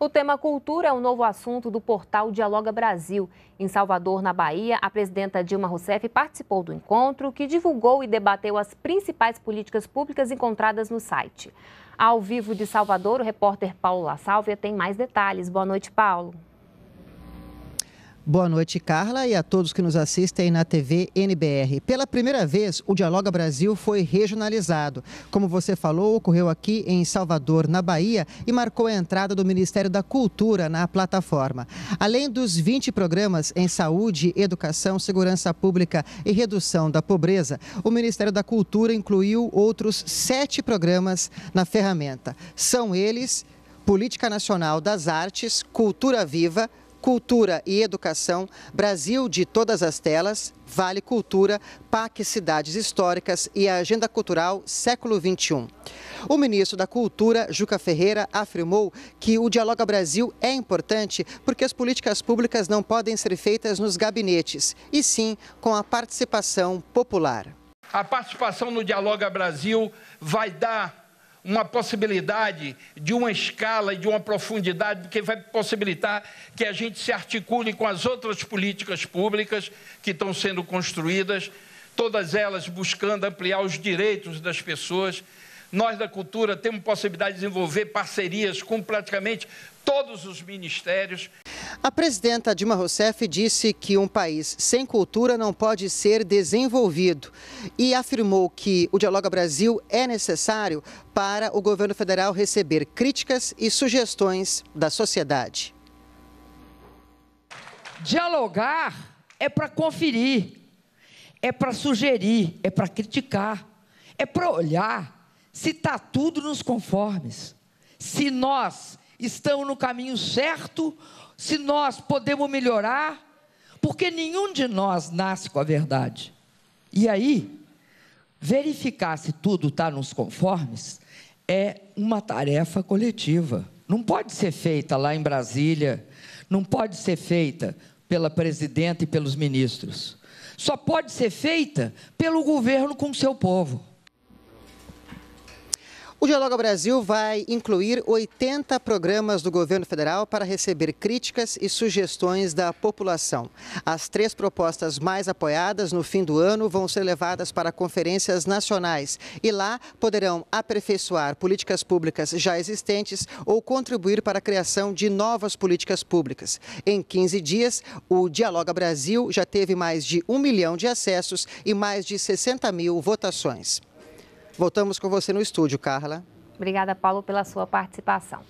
O tema cultura é um novo assunto do portal Dialoga Brasil. Em Salvador, na Bahia, a presidenta Dilma Rousseff participou do encontro, que divulgou e debateu as principais políticas públicas encontradas no site. Ao vivo de Salvador, o repórter Paulo La Sálvia tem mais detalhes. Boa noite, Paulo. Boa noite, Carla, e a todos que nos assistem na TV NBR. Pela primeira vez, o Dialoga Brasil foi regionalizado. Como você falou, ocorreu aqui em Salvador, na Bahia, e marcou a entrada do Ministério da Cultura na plataforma. Além dos 20 programas em saúde, educação, segurança pública e redução da pobreza, o Ministério da Cultura incluiu outros sete programas na ferramenta. São eles Política Nacional das Artes, Cultura Viva, Cultura e Educação, Brasil de Todas as Telas, Vale Cultura, PAC Cidades Históricas e a Agenda Cultural Século XXI. O ministro da Cultura, Juca Ferreira, afirmou que o Dialoga Brasil é importante porque as políticas públicas não podem ser feitas nos gabinetes, e sim com a participação popular. A participação no Dialoga Brasil vai dar uma possibilidade de uma escala e de uma profundidade que vai possibilitar que a gente se articule com as outras políticas públicas que estão sendo construídas, todas elas buscando ampliar os direitos das pessoas. Nós da cultura temos possibilidade de desenvolver parcerias com praticamente todos os ministérios. A presidenta Dilma Rousseff disse que um país sem cultura não pode ser desenvolvido e afirmou que o Dialoga Brasil é necessário para o governo federal receber críticas e sugestões da sociedade. Dialogar é para conferir, é para sugerir, é para criticar, é para olhar se está tudo nos conformes. Se nós Estão no caminho certo, se nós podemos melhorar, porque nenhum de nós nasce com a verdade. E aí, verificar se tudo está nos conformes é uma tarefa coletiva. Não pode ser feita lá em Brasília, não pode ser feita pela presidenta e pelos ministros. Só pode ser feita pelo governo com seu povo. Dialoga Brasil vai incluir 80 programas do governo federal para receber críticas e sugestões da população. As três propostas mais apoiadas no fim do ano vão ser levadas para conferências nacionais e lá poderão aperfeiçoar políticas públicas já existentes ou contribuir para a criação de novas políticas públicas. Em 15 dias, o Dialoga Brasil já teve mais de um milhão de acessos e mais de 60 mil votações. Voltamos com você no estúdio, Carla. Obrigada, Paulo, pela sua participação.